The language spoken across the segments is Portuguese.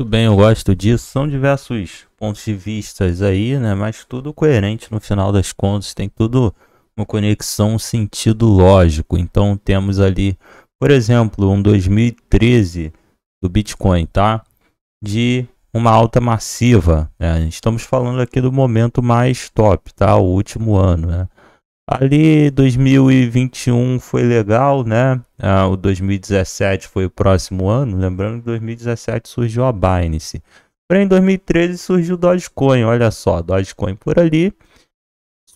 Tudo bem, eu gosto disso. São diversos pontos de vistas aí, né? Mas tudo coerente no final das contas, tem tudo uma conexão, um sentido lógico. Então temos ali, por exemplo, um 2013 do Bitcoin, tá? De uma alta massiva. Né? Estamos falando aqui do momento mais top, tá? O último ano, né? Ali 2021 foi legal, né? Ah, o 2017 foi o próximo ano. Lembrando que 2017 surgiu a Binance. Porém, em 2013 surgiu o Dogecoin. Olha só, Dogecoin por ali.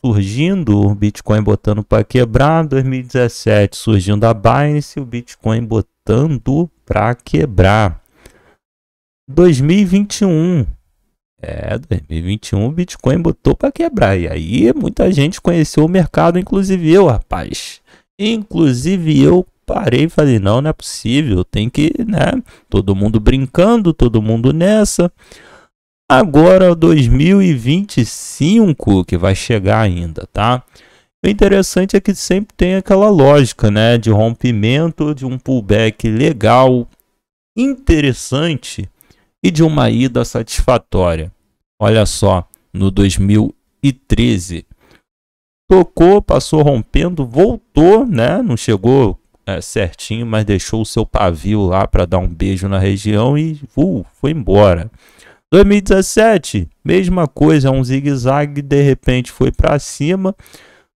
Surgindo o Bitcoin botando para quebrar. 2017 surgindo a Binance, o Bitcoin botando para quebrar. 2021 é, 2021 o Bitcoin botou para quebrar. E aí muita gente conheceu o mercado, inclusive eu, rapaz. Inclusive eu parei e falei, não, não é possível, tem que, né? Todo mundo brincando, todo mundo nessa. Agora 2025 que vai chegar ainda, tá? O interessante é que sempre tem aquela lógica, né, de rompimento, de um pullback legal, interessante e de uma ida satisfatória. Olha só, no 2013. Tocou, passou rompendo, voltou, né? Não chegou é, certinho, mas deixou o seu pavio lá para dar um beijo na região e uh, foi embora. 2017, mesma coisa, um zigue-zague, de repente foi para cima,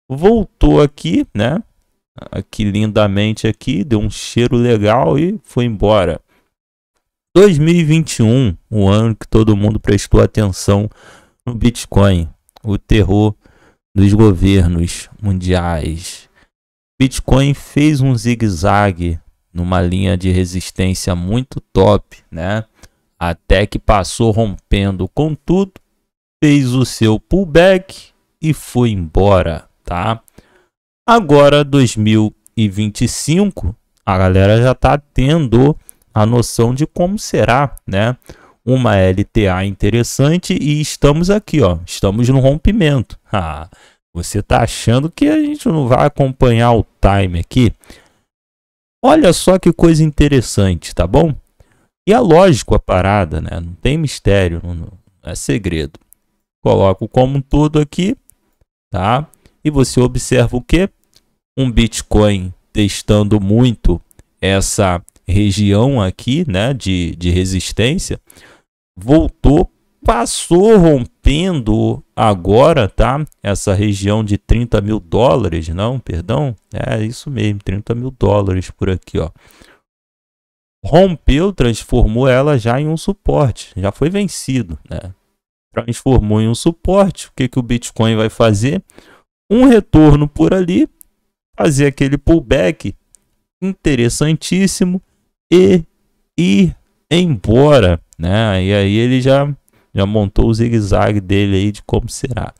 voltou aqui, né? Aqui lindamente aqui, deu um cheiro legal e foi embora. 2021, o ano que todo mundo prestou atenção no Bitcoin, o terror dos governos mundiais. Bitcoin fez um zigue-zague numa linha de resistência muito top, né? Até que passou rompendo, com tudo, fez o seu pullback e foi embora, tá? Agora 2025, a galera já tá tendo a noção de como será, né? Uma LTA interessante e estamos aqui, ó. Estamos no rompimento. Ah, você tá achando que a gente não vai acompanhar o time aqui? Olha só que coisa interessante, tá bom? E é lógico a parada, né? Não tem mistério, não, é segredo. Coloco como tudo aqui, tá? E você observa o que? Um Bitcoin testando muito essa região aqui, né, de, de resistência, voltou, passou rompendo agora, tá? Essa região de 30 mil dólares, não, perdão, é isso mesmo, 30 mil dólares por aqui, ó. Rompeu, transformou ela já em um suporte, já foi vencido, né? Transformou em um suporte, o que, que o Bitcoin vai fazer? Um retorno por ali, fazer aquele pullback interessantíssimo, e ir embora, né? E aí ele já já montou o zigue-zague dele aí de como será.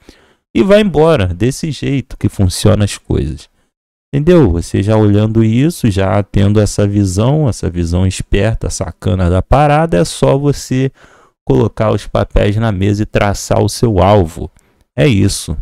E vai embora, desse jeito que funcionam as coisas. Entendeu? Você já olhando isso, já tendo essa visão, essa visão esperta, sacana da parada, é só você colocar os papéis na mesa e traçar o seu alvo. É isso.